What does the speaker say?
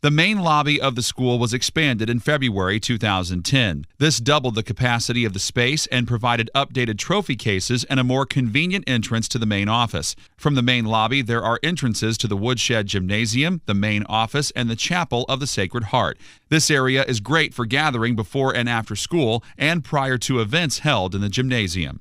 The main lobby of the school was expanded in February 2010. This doubled the capacity of the space and provided updated trophy cases and a more convenient entrance to the main office. From the main lobby, there are entrances to the Woodshed Gymnasium, the main office, and the Chapel of the Sacred Heart. This area is great for gathering before and after school and prior to events held in the gymnasium.